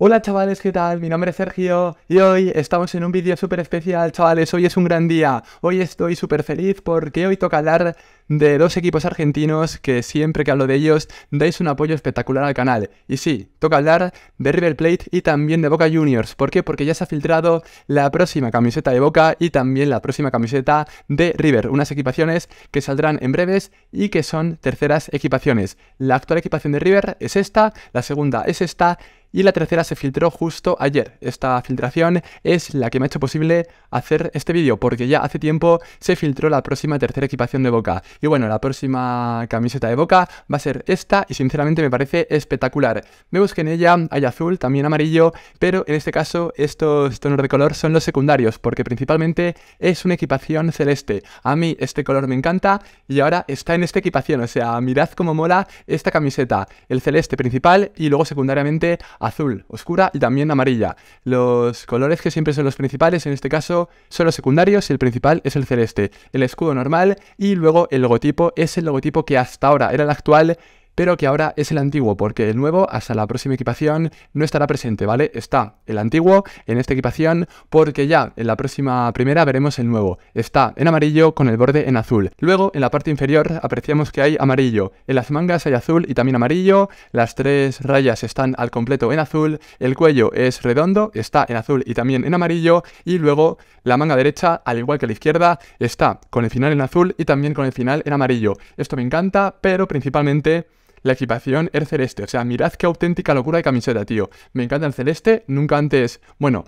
Hola chavales, ¿qué tal? Mi nombre es Sergio y hoy estamos en un vídeo súper especial, chavales, hoy es un gran día, hoy estoy súper feliz porque hoy toca hablar de dos equipos argentinos que siempre que hablo de ellos dais un apoyo espectacular al canal. Y sí, toca hablar de River Plate y también de Boca Juniors, ¿por qué? Porque ya se ha filtrado la próxima camiseta de Boca y también la próxima camiseta de River, unas equipaciones que saldrán en breves y que son terceras equipaciones. La actual equipación de River es esta, la segunda es esta y la tercera se filtró justo ayer. Esta filtración es la que me ha hecho posible hacer este vídeo, porque ya hace tiempo se filtró la próxima tercera equipación de Boca. Y bueno, la próxima camiseta de Boca va a ser esta, y sinceramente me parece espectacular. Vemos que en ella hay azul, también amarillo, pero en este caso estos tonos de color son los secundarios, porque principalmente es una equipación celeste. A mí este color me encanta, y ahora está en esta equipación, o sea, mirad cómo mola esta camiseta. El celeste principal y luego secundariamente azul oscura y también amarilla. Los colores que siempre son los principales, en este caso, son los secundarios y el principal es el celeste. El escudo normal y luego el logotipo es el logotipo que hasta ahora era el actual pero que ahora es el antiguo, porque el nuevo hasta la próxima equipación no estará presente, ¿vale? Está el antiguo en esta equipación, porque ya en la próxima primera veremos el nuevo. Está en amarillo con el borde en azul. Luego, en la parte inferior, apreciamos que hay amarillo. En las mangas hay azul y también amarillo. Las tres rayas están al completo en azul. El cuello es redondo, está en azul y también en amarillo. Y luego, la manga derecha, al igual que la izquierda, está con el final en azul y también con el final en amarillo. Esto me encanta, pero principalmente la equipación es celeste, o sea, mirad qué auténtica locura de camiseta, tío. Me encanta el celeste, nunca antes... Bueno,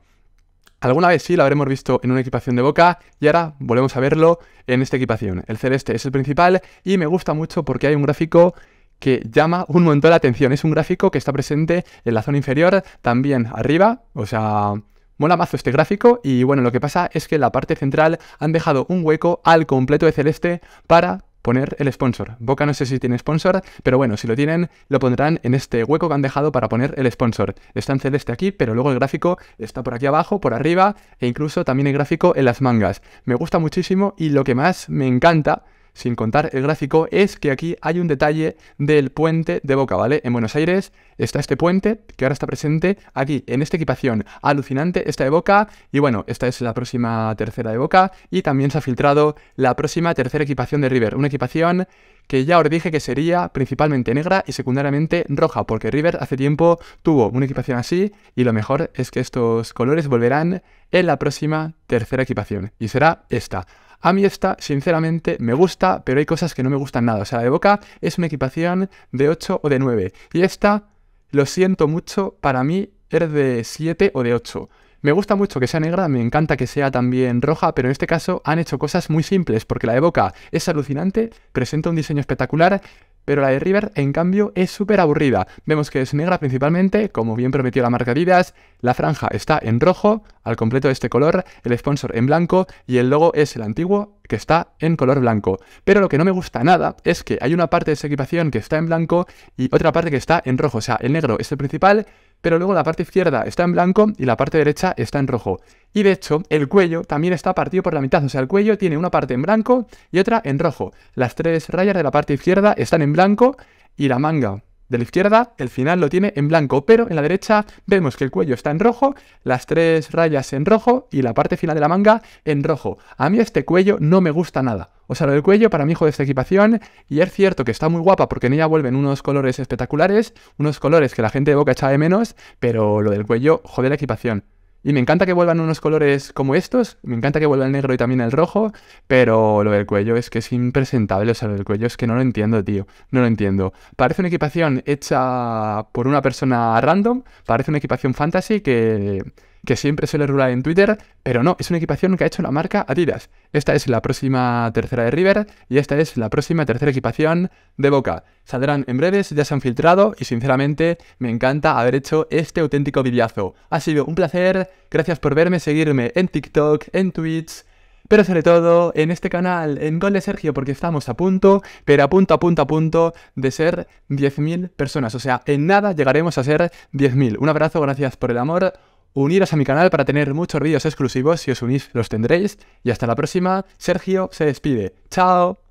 Alguna vez sí lo habremos visto en una equipación de Boca y ahora volvemos a verlo en esta equipación. El celeste es el principal y me gusta mucho porque hay un gráfico que llama un montón la atención. Es un gráfico que está presente en la zona inferior, también arriba, o sea... Mola mazo este gráfico y bueno, lo que pasa es que en la parte central han dejado un hueco al completo de celeste para poner el sponsor. Boca no sé si tiene sponsor, pero bueno, si lo tienen, lo pondrán en este hueco que han dejado para poner el sponsor. Está en celeste aquí, pero luego el gráfico está por aquí abajo, por arriba, e incluso también el gráfico en las mangas. Me gusta muchísimo y lo que más me encanta sin contar el gráfico, es que aquí hay un detalle del puente de Boca, ¿vale? En Buenos Aires está este puente que ahora está presente aquí, en esta equipación. Alucinante esta de Boca y bueno, esta es la próxima tercera de Boca y también se ha filtrado la próxima tercera equipación de River. Una equipación que ya os dije que sería principalmente negra y secundariamente roja, porque River hace tiempo tuvo una equipación así y lo mejor es que estos colores volverán en la próxima tercera equipación y será esta. A mí esta, sinceramente, me gusta, pero hay cosas que no me gustan nada. O sea, de Boca es una equipación de 8 o de 9. Y esta, lo siento mucho, para mí es de 7 o de 8. Me gusta mucho que sea negra, me encanta que sea también roja, pero en este caso han hecho cosas muy simples, porque la de Boca es alucinante, presenta un diseño espectacular, pero la de River, en cambio, es súper aburrida. Vemos que es negra principalmente, como bien prometió la marca Adidas, la franja está en rojo, al completo de este color, el sponsor en blanco y el logo es el antiguo que está en color blanco. Pero lo que no me gusta nada es que hay una parte de esa equipación que está en blanco y otra parte que está en rojo, o sea, el negro es el principal pero luego la parte izquierda está en blanco y la parte derecha está en rojo. Y de hecho, el cuello también está partido por la mitad, o sea, el cuello tiene una parte en blanco y otra en rojo. Las tres rayas de la parte izquierda están en blanco y la manga de la izquierda el final lo tiene en blanco, pero en la derecha vemos que el cuello está en rojo, las tres rayas en rojo y la parte final de la manga en rojo. A mí este cuello no me gusta nada. O sea, lo del cuello para mí jode esta equipación, y es cierto que está muy guapa porque en ella vuelven unos colores espectaculares, unos colores que la gente de boca echa de menos, pero lo del cuello, jode la equipación. Y me encanta que vuelvan unos colores como estos, me encanta que vuelva el negro y también el rojo, pero lo del cuello es que es impresentable, o sea, lo del cuello es que no lo entiendo, tío, no lo entiendo. Parece una equipación hecha por una persona random, parece una equipación fantasy que que siempre suele rular en Twitter, pero no, es una equipación que ha hecho la marca Adidas. Esta es la próxima tercera de River y esta es la próxima tercera equipación de Boca. Saldrán en breves, ya se han filtrado y sinceramente me encanta haber hecho este auténtico videazo. Ha sido un placer, gracias por verme, seguirme en TikTok, en Twitch, pero sobre todo en este canal, en Gol de Sergio, porque estamos a punto, pero a punto, a punto, a punto de ser 10.000 personas. O sea, en nada llegaremos a ser 10.000. Un abrazo, gracias por el amor. Uniros a mi canal para tener muchos vídeos exclusivos, si os unís los tendréis. Y hasta la próxima, Sergio se despide. ¡Chao!